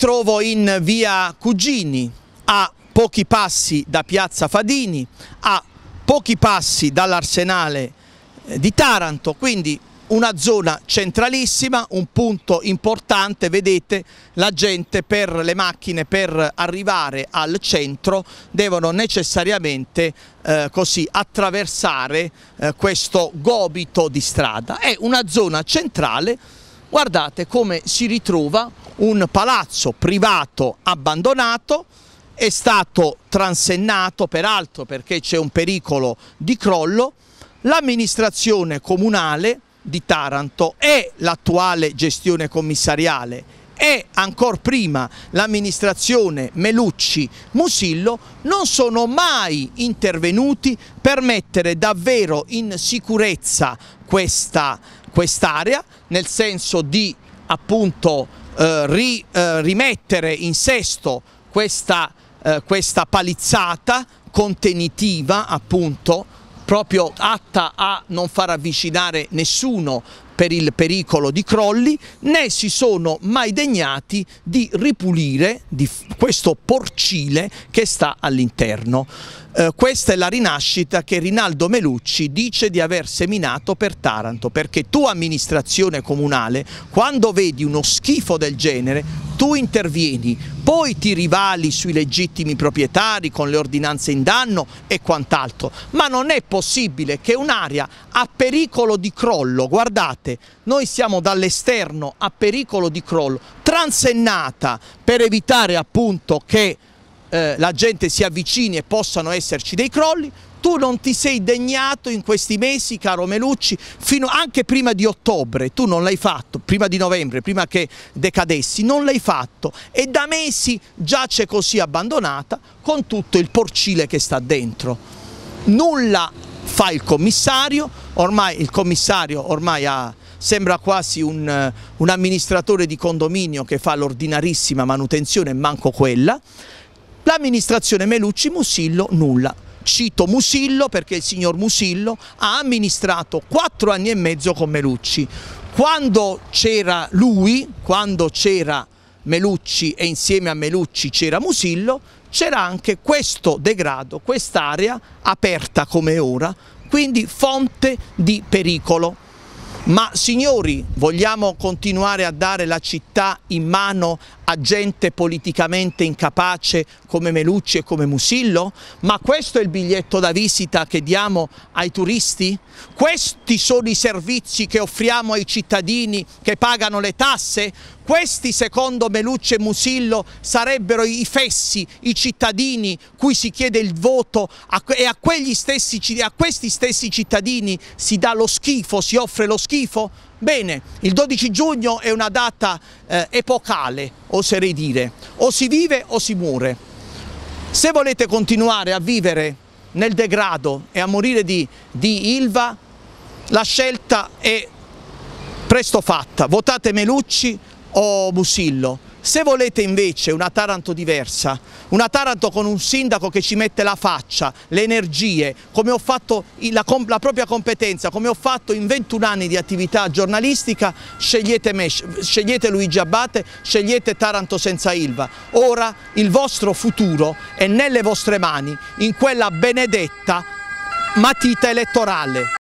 trovo in via Cugini, a pochi passi da piazza Fadini, a pochi passi dall'arsenale eh, di Taranto, quindi una zona centralissima, un punto importante, vedete la gente per le macchine per arrivare al centro devono necessariamente eh, così attraversare eh, questo gobito di strada. È una zona centrale guardate come si ritrova un palazzo privato abbandonato, è stato transennato peraltro perché c'è un pericolo di crollo, l'amministrazione comunale di Taranto e l'attuale gestione commissariale e ancora prima l'amministrazione Melucci Musillo non sono mai intervenuti per mettere davvero in sicurezza questa quest'area nel senso di appunto eh, ri, eh, rimettere in sesto questa, eh, questa palizzata contenitiva appunto proprio atta a non far avvicinare nessuno per il pericolo di crolli, né si sono mai degnati di ripulire di questo porcile che sta all'interno. Eh, questa è la rinascita che Rinaldo Melucci dice di aver seminato per Taranto, perché tu amministrazione comunale, quando vedi uno schifo del genere, tu intervieni, poi ti rivali sui legittimi proprietari con le ordinanze in danno e quant'altro, ma non è possibile che un'area a pericolo di crollo, guardate, noi siamo dall'esterno a pericolo di crollo, transennata per evitare appunto che eh, la gente si avvicini e possano esserci dei crolli, tu non ti sei degnato in questi mesi, caro Melucci, fino anche prima di ottobre, tu non l'hai fatto, prima di novembre, prima che decadessi, non l'hai fatto e da mesi giace così abbandonata con tutto il porcile che sta dentro. Nulla fa il commissario, ormai il commissario ormai ha, sembra quasi un, eh, un amministratore di condominio che fa l'ordinarissima manutenzione, manco quella, L'amministrazione Melucci Musillo nulla. Cito Musillo perché il signor Musillo ha amministrato quattro anni e mezzo con Melucci. Quando c'era lui, quando c'era Melucci e insieme a Melucci c'era Musillo, c'era anche questo degrado, quest'area aperta come ora, quindi fonte di pericolo. Ma signori, vogliamo continuare a dare la città in mano a gente politicamente incapace come Melucci e come Musillo? Ma questo è il biglietto da visita che diamo ai turisti? Questi sono i servizi che offriamo ai cittadini che pagano le tasse? Questi secondo Melucci e Musillo sarebbero i fessi, i cittadini cui si chiede il voto e a, stessi, a questi stessi cittadini si dà lo schifo, si offre lo schifo schifo? Bene, il 12 giugno è una data eh, epocale, oserei dire, o si vive o si muore. Se volete continuare a vivere nel degrado e a morire di, di Ilva, la scelta è presto fatta, votate Melucci o Musillo se volete invece una Taranto diversa, una Taranto con un sindaco che ci mette la faccia, le energie, come ho fatto la, la propria competenza, come ho fatto in 21 anni di attività giornalistica, scegliete me, scegliete Luigi Abbate, scegliete Taranto senza Ilva. Ora il vostro futuro è nelle vostre mani, in quella benedetta matita elettorale.